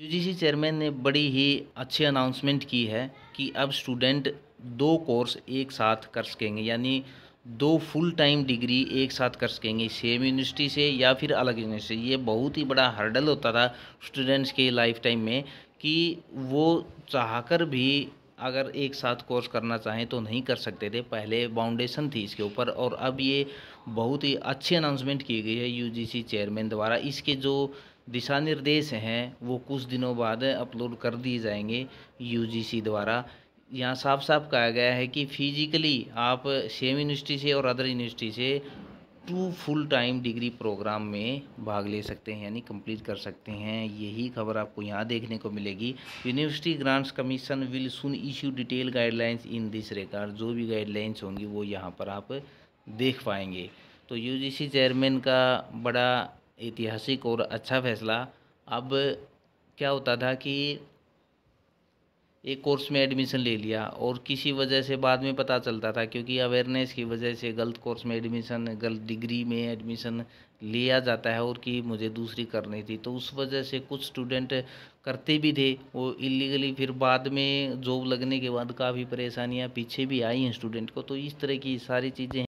UGC chairman ने बड़ी ही अच्छी अनाउंसमेंट की है कि अब स्टूडेंट दो कोर्स एक साथ कर सकेंगे यानी दो फुल टाइम डिग्री एक साथ कर सकेंगे सेम यूनिवर्सिटी से या फिर अलग यूनिवर्सिटी से ये बहुत ही बड़ा हर्डल होता था स्टूडेंट्स के लाइफ टाइम में कि वो चाहकर भी अगर एक साथ कोर्स करना चाहें तो नहीं कर सकते थे पहले बाउंडेशन थी इसके ऊपर और अब ये बहुत ही अच्छी अनाउंसमेंट की गई है यूजीसी चेयरमैन द्वारा इसके जो दिशा निर्देश हैं वो कुछ दिनों बाद अपलोड कर दिए जाएंगे यूजीसी द्वारा यहाँ साफ साफ कहा गया है कि फिजिकली आप सेम यूनिवर्सिटी से और अदर यूनिवर्सिटी से two full time degree programme में भाग ले सकते हैं यानी कंप्लीट कर सकते हैं यही खबर आपको यहाँ देखने को मिलेगी university grants commission will soon issue detail guidelines in this regard जो भी गाइडलाइंस होंगी वो यहाँ पर आप देख पाएंगे तो यूजीसी चेयरमैन का बड़ा ऐतिहासिक और अच्छा फैसला अब क्या होता था कि एक कोर्स में एडमिशन ले लिया और किसी वजह से बाद में पता चलता था क्योंकि अवेयरनेस की वजह से गलत कोर्स में एडमिशन गलत डिग्री में एडमिशन लिया जाता है और कि मुझे दूसरी करनी थी तो उस वजह से कुछ स्टूडेंट करते भी थे वो इलीगली फिर बाद में जॉब लगने के बाद काफ़ी परेशानियाँ पीछे भी आई हैं स्टूडेंट को तो इस तरह की सारी चीज़ें